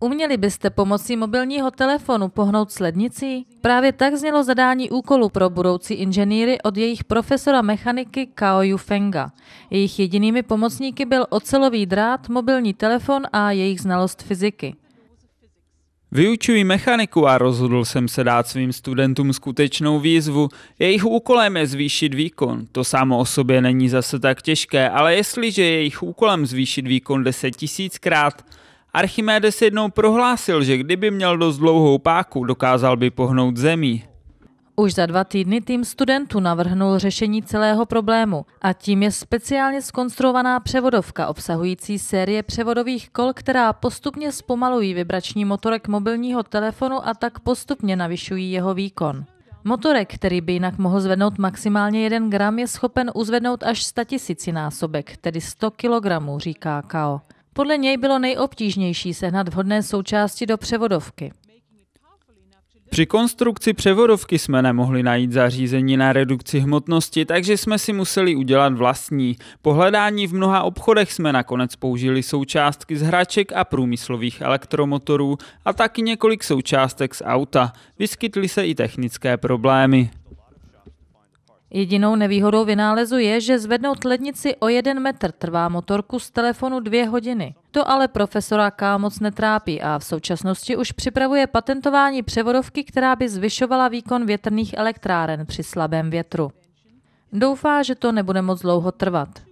Uměli byste pomocí mobilního telefonu pohnout s Právě tak znělo zadání úkolu pro budoucí inženýry od jejich profesora mechaniky Kao Yufenga. Jejich jedinými pomocníky byl ocelový drát, mobilní telefon a jejich znalost fyziky. Vyučuji mechaniku a rozhodl jsem se dát svým studentům skutečnou výzvu. Jejich úkolem je zvýšit výkon. To samo o sobě není zase tak těžké, ale jestliže jejich úkolem zvýšit výkon deset tisíckrát, Archimedes jednou prohlásil, že kdyby měl dost dlouhou páku, dokázal by pohnout zemí. Už za dva týdny tým studentů navrhnul řešení celého problému a tím je speciálně skonstruovaná převodovka obsahující série převodových kol, která postupně zpomalují vibrační motorek mobilního telefonu a tak postupně navyšují jeho výkon. Motorek, který by jinak mohl zvednout maximálně 1 gram, je schopen uzvednout až 100 násobek, tedy 100 kg, říká Kao. Podle něj bylo nejobtížnější sehnat vhodné součásti do převodovky. Při konstrukci převodovky jsme nemohli najít zařízení na redukci hmotnosti, takže jsme si museli udělat vlastní. Po hledání v mnoha obchodech jsme nakonec použili součástky z hraček a průmyslových elektromotorů a taky několik součástek z auta. Vyskytly se i technické problémy. Jedinou nevýhodou vynálezu je, že zvednout lednici o jeden metr trvá motorku z telefonu dvě hodiny. To ale profesora K. moc netrápí a v současnosti už připravuje patentování převodovky, která by zvyšovala výkon větrných elektráren při slabém větru. Doufá, že to nebude moc dlouho trvat.